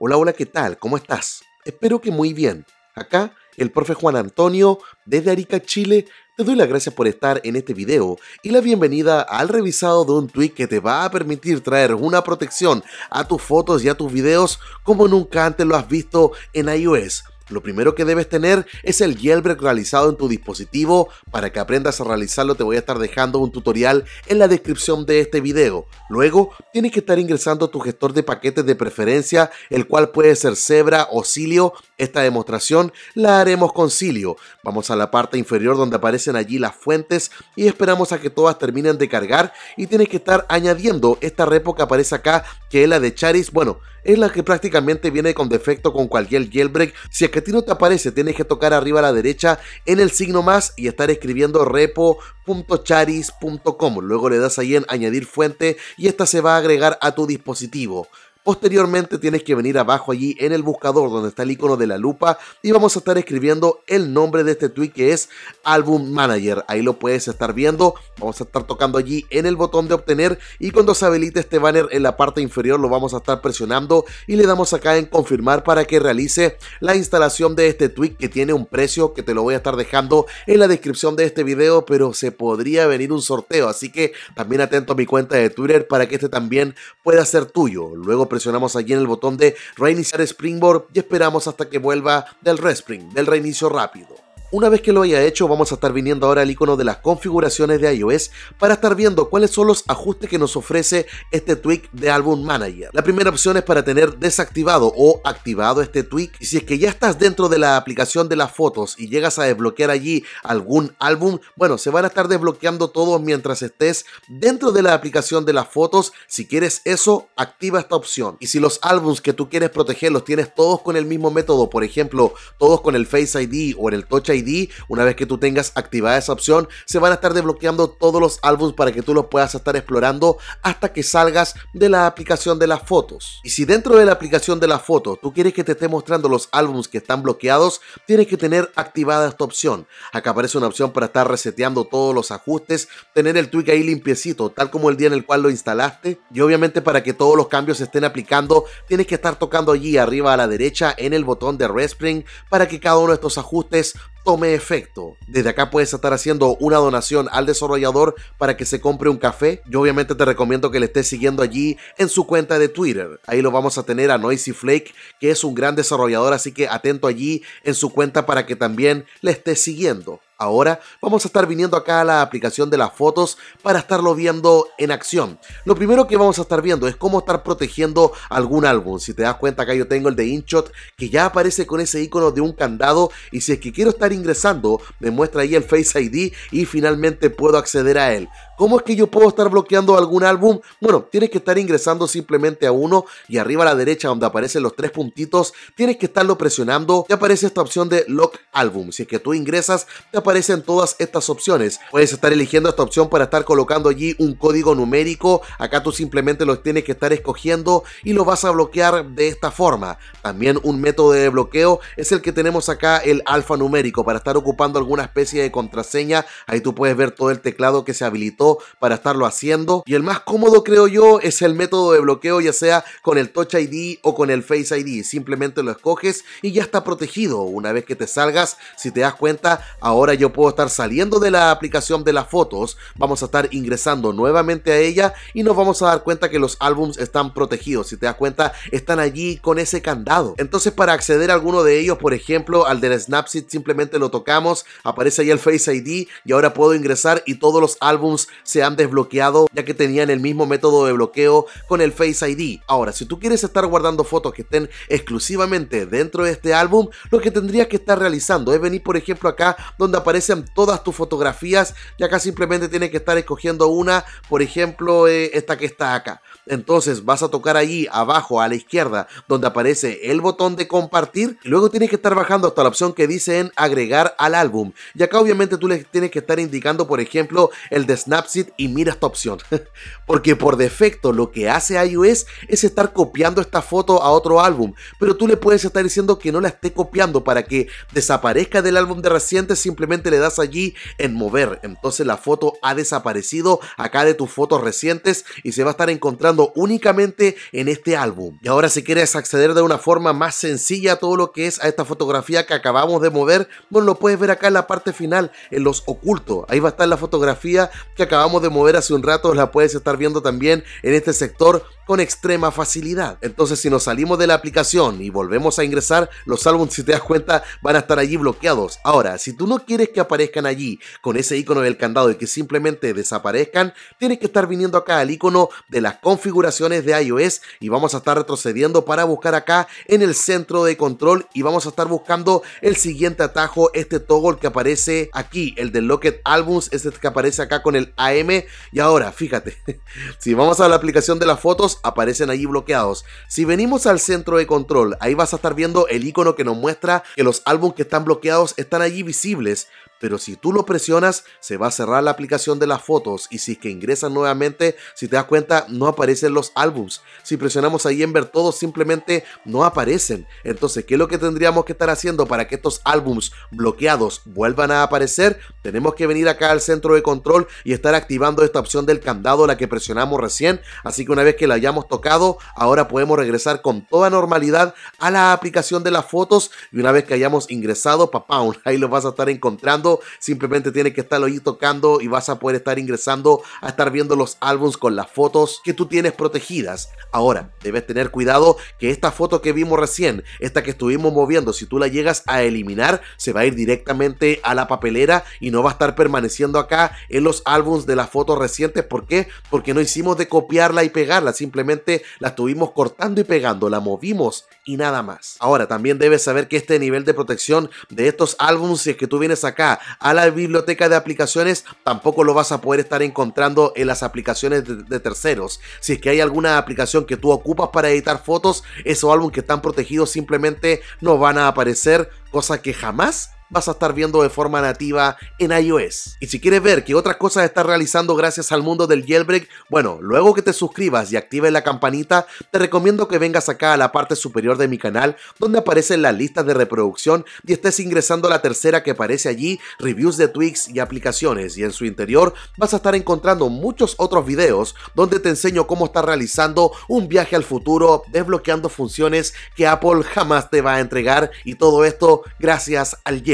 Hola, hola, ¿qué tal? ¿Cómo estás? Espero que muy bien. Acá, el profe Juan Antonio, desde Arica, Chile, te doy las gracias por estar en este video y la bienvenida al revisado de un tweet que te va a permitir traer una protección a tus fotos y a tus videos como nunca antes lo has visto en iOS. Lo primero que debes tener es el jailbreak realizado en tu dispositivo. Para que aprendas a realizarlo te voy a estar dejando un tutorial en la descripción de este video. Luego tienes que estar ingresando a tu gestor de paquetes de preferencia, el cual puede ser Zebra o Silio, Esta demostración la haremos con Silio. Vamos a la parte inferior donde aparecen allí las fuentes y esperamos a que todas terminen de cargar y tienes que estar añadiendo esta repo que aparece acá que es la de Charis. Bueno, es la que prácticamente viene con defecto con cualquier jailbreak. Si es que a ti no te aparece, tienes que tocar arriba a la derecha en el signo más y estar escribiendo repo.charis.com. Luego le das ahí en añadir fuente y esta se va a agregar a tu dispositivo. Posteriormente tienes que venir abajo allí en el buscador donde está el icono de la lupa y vamos a estar escribiendo el nombre de este tweet que es Album Manager. Ahí lo puedes estar viendo. Vamos a estar tocando allí en el botón de obtener y cuando se habilite este banner en la parte inferior lo vamos a estar presionando y le damos acá en confirmar para que realice la instalación de este tweet que tiene un precio que te lo voy a estar dejando en la descripción de este video, pero se podría venir un sorteo, así que también atento a mi cuenta de Twitter para que este también pueda ser tuyo. Luego presionamos allí en el botón de reiniciar Springboard y esperamos hasta que vuelva del respring, del reinicio rápido. Una vez que lo haya hecho, vamos a estar viniendo ahora al icono de las configuraciones de iOS para estar viendo cuáles son los ajustes que nos ofrece este tweak de Album Manager. La primera opción es para tener desactivado o activado este tweak. Si es que ya estás dentro de la aplicación de las fotos y llegas a desbloquear allí algún álbum, bueno, se van a estar desbloqueando todos mientras estés dentro de la aplicación de las fotos. Si quieres eso, activa esta opción. Y si los álbums que tú quieres proteger los tienes todos con el mismo método, por ejemplo, todos con el Face ID o el Touch ID, una vez que tú tengas activada esa opción, se van a estar desbloqueando todos los álbumes para que tú los puedas estar explorando hasta que salgas de la aplicación de las fotos. Y si dentro de la aplicación de las fotos tú quieres que te esté mostrando los álbumes que están bloqueados, tienes que tener activada esta opción. Acá aparece una opción para estar reseteando todos los ajustes, tener el tweak ahí limpiecito, tal como el día en el cual lo instalaste. Y obviamente para que todos los cambios se estén aplicando, tienes que estar tocando allí arriba a la derecha en el botón de Respring para que cada uno de estos ajustes tome efecto. Desde acá puedes estar haciendo una donación al desarrollador para que se compre un café. Yo obviamente te recomiendo que le estés siguiendo allí en su cuenta de Twitter. Ahí lo vamos a tener a Noisy Flake, que es un gran desarrollador, así que atento allí en su cuenta para que también le estés siguiendo ahora, vamos a estar viniendo acá a la aplicación de las fotos para estarlo viendo en acción. Lo primero que vamos a estar viendo es cómo estar protegiendo algún álbum. Si te das cuenta, acá yo tengo el de InShot que ya aparece con ese icono de un candado y si es que quiero estar ingresando, me muestra ahí el Face ID y finalmente puedo acceder a él. ¿Cómo es que yo puedo estar bloqueando algún álbum? Bueno, tienes que estar ingresando simplemente a uno y arriba a la derecha donde aparecen los tres puntitos, tienes que estarlo presionando. y aparece esta opción de Lock álbum. Si es que tú ingresas, te aparecen todas estas opciones. Puedes estar eligiendo esta opción para estar colocando allí un código numérico. Acá tú simplemente los tienes que estar escogiendo y lo vas a bloquear de esta forma. También un método de bloqueo es el que tenemos acá, el alfanumérico, para estar ocupando alguna especie de contraseña. Ahí tú puedes ver todo el teclado que se habilitó para estarlo haciendo. Y el más cómodo, creo yo, es el método de bloqueo, ya sea con el Touch ID o con el Face ID. Simplemente lo escoges y ya está protegido. Una vez que te salgas, si te das cuenta, ahora yo puedo estar saliendo de la aplicación de las fotos. Vamos a estar ingresando nuevamente a ella y nos vamos a dar cuenta que los álbumes están protegidos. Si te das cuenta, están allí con ese candado. Entonces, para acceder a alguno de ellos, por ejemplo, al del Snapseed, simplemente lo tocamos, aparece ahí el Face ID y ahora puedo ingresar y todos los álbumes se han desbloqueado ya que tenían el mismo método de bloqueo con el Face ID. Ahora, si tú quieres estar guardando fotos que estén exclusivamente dentro de este álbum, lo que tendrías que estar realizando es venir por ejemplo acá donde aparecen todas tus fotografías y acá simplemente tienes que estar escogiendo una, por ejemplo eh, esta que está acá. Entonces vas a tocar allí abajo a la izquierda donde aparece el botón de compartir y luego tienes que estar bajando hasta la opción que dice en agregar al álbum. Y acá obviamente tú le tienes que estar indicando por ejemplo el de Snap y mira esta opción. Porque por defecto lo que hace iOS es estar copiando esta foto a otro álbum, pero tú le puedes estar diciendo que no la esté copiando para que desaparezca del álbum de recientes, simplemente le das allí en mover. Entonces la foto ha desaparecido acá de tus fotos recientes y se va a estar encontrando únicamente en este álbum. Y ahora si quieres acceder de una forma más sencilla a todo lo que es a esta fotografía que acabamos de mover, bueno lo puedes ver acá en la parte final, en los ocultos. Ahí va a estar la fotografía que acabamos acabamos de mover hace un rato, la puedes estar viendo también en este sector con extrema facilidad. Entonces si nos salimos de la aplicación y volvemos a ingresar, los álbumes si te das cuenta van a estar allí bloqueados. Ahora, si tú no quieres que aparezcan allí con ese icono del candado y que simplemente desaparezcan, tienes que estar viniendo acá al icono de las configuraciones de iOS y vamos a estar retrocediendo para buscar acá en el centro de control y vamos a estar buscando el siguiente atajo, este toggle que aparece aquí, el de Locket Albums, este que aparece acá con el AM y ahora, fíjate, si vamos a la aplicación de las fotos, aparecen allí bloqueados. Si venimos al centro de control, ahí vas a estar viendo el icono que nos muestra que los álbumes que están bloqueados están allí visibles, pero si tú lo presionas, se va a cerrar la aplicación de las fotos y si es que ingresan nuevamente, si te das cuenta, no aparecen los álbums. Si presionamos ahí en ver todo simplemente no aparecen. Entonces, ¿qué es lo que tendríamos que estar haciendo para que estos álbums bloqueados vuelvan a aparecer? Tenemos que venir acá al centro de control y estar activando esta opción del candado, la que presionamos recién. Así que una vez que la hayamos tocado, ahora podemos regresar con toda normalidad a la aplicación de las fotos y una vez que hayamos ingresado, papá, ahí los vas a estar encontrando simplemente tiene que estar ahí tocando y vas a poder estar ingresando a estar viendo los álbums con las fotos que tú tienes protegidas. Ahora, debes tener cuidado que esta foto que vimos recién, esta que estuvimos moviendo, si tú la llegas a eliminar, se va a ir directamente a la papelera y no va a estar permaneciendo acá en los álbums de las fotos recientes. ¿Por qué? Porque no hicimos de copiarla y pegarla, simplemente la estuvimos cortando y pegando, la movimos y nada más. Ahora, también debes saber que este nivel de protección de estos álbums, si es que tú vienes acá a la biblioteca de aplicaciones, tampoco lo vas a poder estar encontrando en las aplicaciones de, de terceros. Si es que hay alguna aplicación que tú ocupas para editar fotos, esos álbumes que están protegidos simplemente no van a aparecer, cosa que jamás vas a estar viendo de forma nativa en iOS. Y si quieres ver qué otras cosas estás realizando gracias al mundo del jailbreak, bueno, luego que te suscribas y actives la campanita, te recomiendo que vengas acá a la parte superior de mi canal, donde aparecen las listas de reproducción y estés ingresando a la tercera que aparece allí, reviews de tweaks y aplicaciones, y en su interior vas a estar encontrando muchos otros videos donde te enseño cómo estar realizando un viaje al futuro, desbloqueando funciones que Apple jamás te va a entregar, y todo esto gracias al jailbreak.